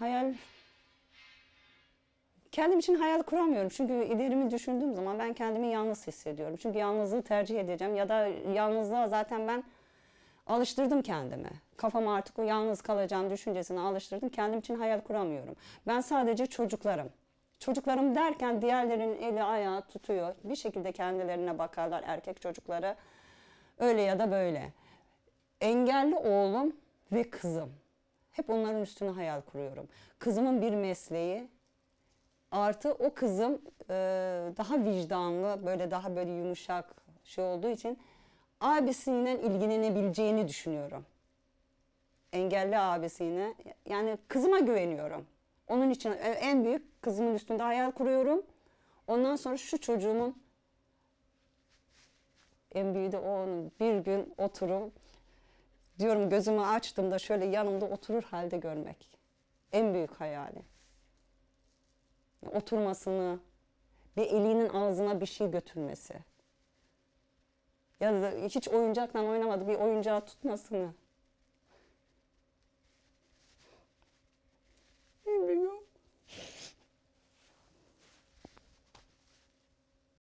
hayal kendim için hayal kuramıyorum. Çünkü ilerimi düşündüğüm zaman ben kendimi yalnız hissediyorum. Çünkü yalnızlığı tercih edeceğim ya da yalnızlığa zaten ben alıştırdım kendimi. kafam artık o yalnız kalacağım düşüncesine alıştırdım. Kendim için hayal kuramıyorum. Ben sadece çocuklarım. Çocuklarım derken diğerlerin eli ayağı tutuyor. Bir şekilde kendilerine bakarlar erkek çocukları. Öyle ya da böyle. Engelli oğlum ve kızım. Hep onların üstüne hayal kuruyorum. Kızımın bir mesleği artı o kızım e, daha vicdanlı böyle daha böyle yumuşak şey olduğu için abisiyle ilgilenebileceğini düşünüyorum. Engelli abisine yani kızıma güveniyorum. Onun için e, en büyük kızımın üstünde hayal kuruyorum. Ondan sonra şu çocuğumun en büyüğü de o onun bir gün oturup diyorum gözümü açtım da şöyle yanımda oturur halde görmek. En büyük hayali. Oturmasını bir elinin ağzına bir şey götürmesi. Ya da hiç oyuncakla oynamadı bir oyuncağı tutmasını.